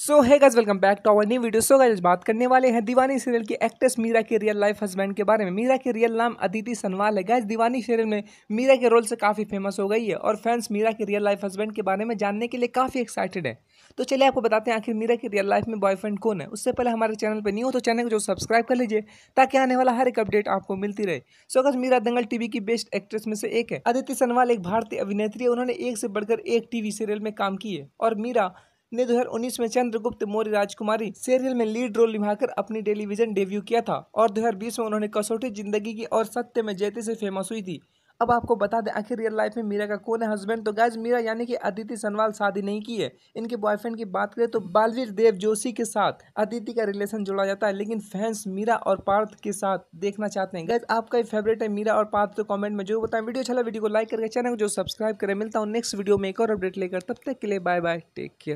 सो है guys welcome back to our new video so guys बात करने वाले हैं दीवानी सीरियल की एक्ट्रेस मीरा के रियल लाइफ हस्बैंड के बारे में मीरा के रियल नाम अदिति सनवाल है गैस दीवानी सीरियल में मीरा के रोल से काफ़ी फेमस हो गई है और फैंस मीरा के रियल लाइफ हस्बैंड के बारे में जानने के लिए काफ़ी एक्साइटेड है तो चलिए आपको बताते हैं आखिर मीरा के रियल लाइफ में बॉयफ्रेंड कौन है उससे पहले हमारे चैनल पर न्यू हो तो चैनल को जो सब्सक्राइब कर लीजिए ताकि आने वाला हर एक अपडेट आपको मिलती रहे so guys Meera Dangal TV की बेस्ट एक्ट्रेस में से एक है अदिति सनवाल एक भारतीय अभिनेत्री है उन्होंने एक से बढ़कर एक टीवी सीरियल में काम की है और मीरा ने 2019 में चंद्रगुप्त मौर्य राजकुमारी सीरियल में लीड रोल निभाकर अपनी टेलीविजन डेब्यू किया था और 2020 में उन्होंने कसौटी जिंदगी की और सत्य में जयते से फेमस हुई थी अब आपको बता दें आखिर रियल लाइफ में मीरा का कौन है हस्बैंड तो गैज मीरा यानी कि अदिति सनवाल शादी नहीं की है इनके बॉयफ्रेंड की बात करें तो बालवीर देव जोशी के साथ अदिति का रिलेशन जोड़ा जाता है लेकिन फैंस मीरा और पार्थ के साथ देखना चाहते हैं गैज आपका फेवरेट है मीरा और पार्थ तो कॉमेंट में जो बताएं वीडियो अच्छा वीडियो को लाइक करके चैनल को जो सब्सक्राइब करें मिलता हूँ नेक्स्ट वीडियो में एक और अपडेट लेकर तब तक के लिए बाय बाय टेक केयर